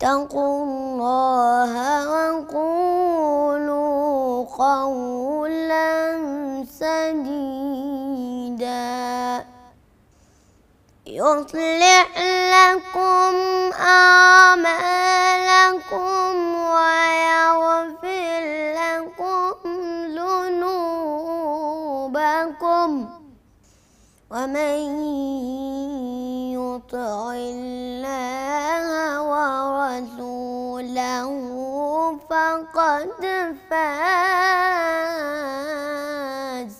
اتقوا الله وقولوا قولا سديدا يصلح لكم أعمالكم ويغفر لكم ذنوبكم ومن يطع الله له فقد فاز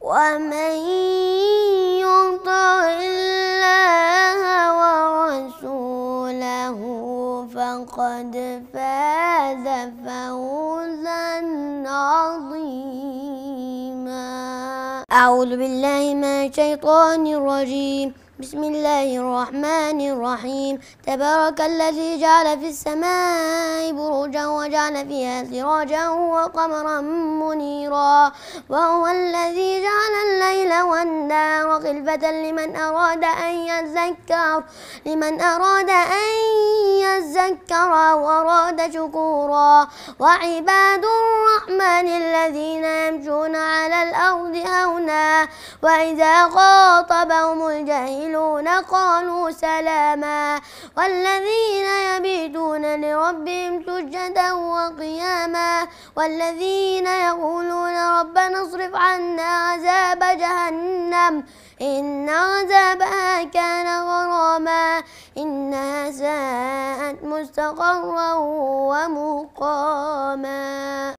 ومن يطع الله ورسوله فقد فاز فوزا عظيما أعوذ بالله من الشيطان الرجيم بسم الله الرحمن الرحيم تبارك الذي جعل في السماء بروجا وجعل فيها سراجا وقمرا منيرا وهو الذي جعل الليل والنهار خلفة لمن أراد أن يذكر لمن أراد أن يذكر وأراد شكورا وعباد الرحمن الذين يمشون على الأرض هونا وإذا خاطبهم الجاهلون قالوا سلاما والذين يبيتون لربهم سجدا وقياما والذين يقولون ربنا اصرف عنا عذاب جهنم إن عذابها كان غراما إنها ساءت مستقرا ومقاما